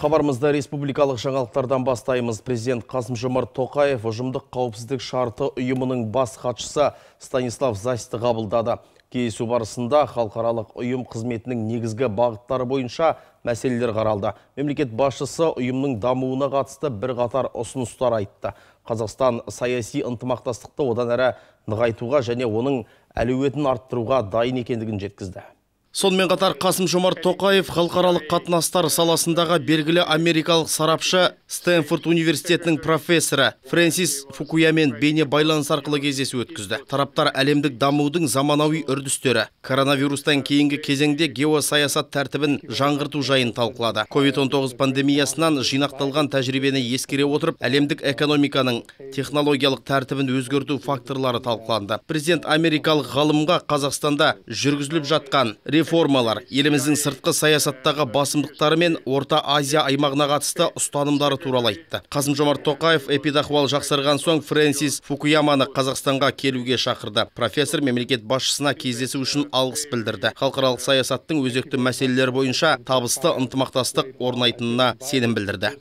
Хабарымызды республикалық жаңалықтардан бастаймыз. Президент Қасым Жомарт Тоқаев ұжымдық қауіпсіздік шарты ұйымының бас хатшысы Станислав Зайсты қабылдады. Кейсу барысында халықаралық ұйым қызметінің негізгі бағыттары бойынша мәселелер қаралды. Мемлекет басшысы ұйымның дамуына қатысты қатар ұсыныстар айтты. Қазақстан саяси ынтымақтастықты одан әрі нығайтуға және оның әлеуетін арттыруға дайын екендігін жеткізді сонымен қатар қасым жомарт тоқаев халықаралық қатынастар саласындағы белгілі америкалық сарапшы стэнфорд университетінің профессоры фрэнсис фукуямен бейне байланыс арқылы кездесу өткізді тараптар әлемдік дамудың заманауи үрдістері коронавирустан кейінгі кезеңде геосаясат тәртібін жаңғырту жайын талқылады covid 19 пандемиясынан жинақталған тәжірибені ескере отырып әлемдік экономиканың технологиялық тәртібін өзгерту факторлары талқыланды президент америкалық ғалымға қазақстанда жүргізіліп жатқан реформалар еліміздің сыртқы саясаттағы басымдықтары мен орта азия аймағына қатысты ұстанымдары туралы айтты қасым жомарт тоқаев эпидахуал жақсарған соң Френсис фукуяманы қазақстанға келуге шақырды профессор мемлекет басшысына кездесу үшін алғыс білдірді халықаралық саясаттың өзекті мәселелері бойынша табысты ынтымақтастық орнайтынына сенім білдірді